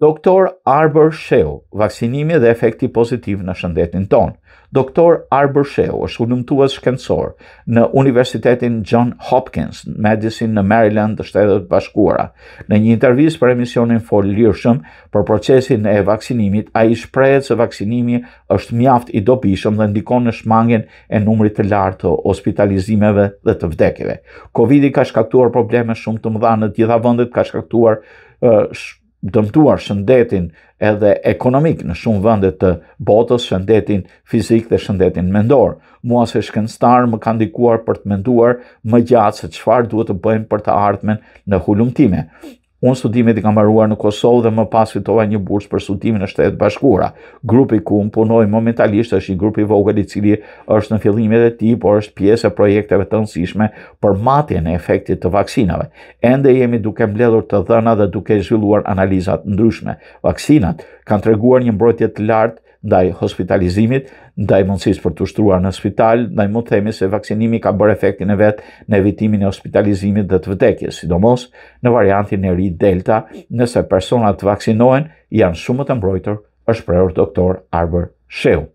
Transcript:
Doktor Arbor Sheo, vaksinimi dhe efekti pozitiv në shëndetin ton. Doktor Arbor Sheo është unëmtuas shkencor në Universitetin John Hopkins Medicine në Maryland të shtetet bashkuara. Në një intervjis për emisionin for lirëshëm për procesin e vaksinimit, a i shprejet se vaksinimi është mjaft i dobishëm dhe ndikon në shmangin e numrit të lartë të hospitalizimeve dhe të vdekive. Covid-i ka shkaktuar probleme shumë të mëdha në tjitha vëndet, ka shkaktuar dëmtuar shëndetin edhe ekonomik në shumë vëndet të botës, shëndetin fizik dhe shëndetin mendor. Mua se shkenstar më kanë dikuar për të menduar më gjatë se qëfar duhet të bëjmë për të ardhmen në hullumtime. Unë studimit i kam baruar në Kosovë dhe më pas fitova një bursë për studimin në shtetë bashkura. Grupi ku më punoj momentalisht është i grupi vogël i cili është në fillimit e ti, por është pjesë e projekteve të nësishme për matjen e efektit të vaksinave. Ende jemi duke mbledhur të dhëna dhe duke zhvilluar analizat ndryshme. Vaksinat kanë treguar një mbrojtje të lartë ndaj hospitalizimit, ndaj mundësis për të shtruar në spital, ndaj mund themi se vaksinimi ka bërë efektin e vetë në evitimin e hospitalizimit dhe të vdekjes, sidomos në variantin e ri delta, nëse personat të vaksinohen, janë shumë të mbrojtër, është prejur doktor Arber Shehu.